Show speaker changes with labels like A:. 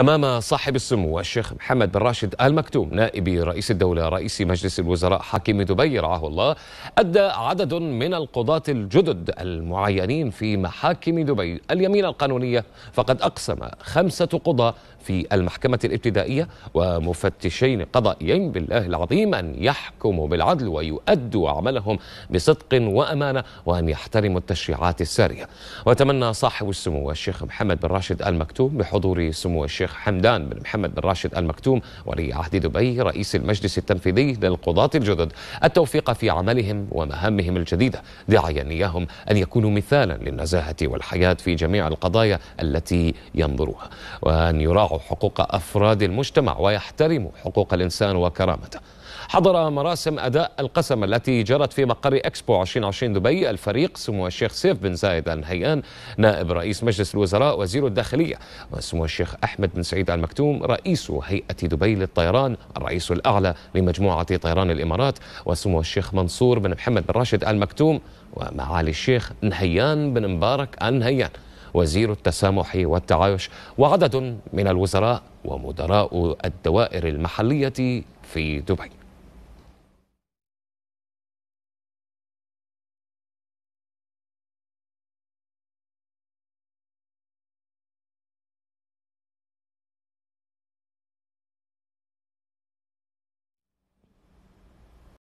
A: أمام صاحب السمو الشيخ محمد بن راشد آل مكتوم نائب رئيس الدولة رئيس مجلس الوزراء حكيم دبي رعاه الله أدى عدد من القضاة الجدد المعينين في محاكم دبي اليمين القانونية فقد أقسم خمسة قضاة في المحكمة الابتدائية ومفتشين قضائيين بالله العظيم أن يحكموا بالعدل ويؤدوا عملهم بصدق وأمانة وأن يحترموا التشريعات السارية وتمنى صاحب السمو الشيخ محمد بن راشد آل مكتوم بحضور سمو الشيخ الشيخ حمدان بن محمد بن راشد المكتوم ولي عهد دبي رئيس المجلس التنفيذي للقضاة الجدد التوفيق في عملهم ومهامهم الجديدة داعيا إياهم أن يكونوا مثالا للنزاهة والحياة في جميع القضايا التي ينظروها وأن يراعوا حقوق أفراد المجتمع ويحترموا حقوق الإنسان وكرامته حضر مراسم أداء القسم التي جرت في مقر إكسبو 2020 دبي الفريق سمو الشيخ سيف بن زايد الهيان نائب رئيس مجلس الوزراء وزير الداخلية وسمو الشيخ أحمد بن سعيد المكتوم رئيس هيئة دبي للطيران الرئيس الأعلى لمجموعة طيران الإمارات وسمو الشيخ منصور بن محمد بن راشد آل مكتوم ومعالي الشيخ نهيان بن مبارك آل نهيان وزير التسامح والتعايش وعدد من الوزراء ومدراء الدوائر المحلية في دبي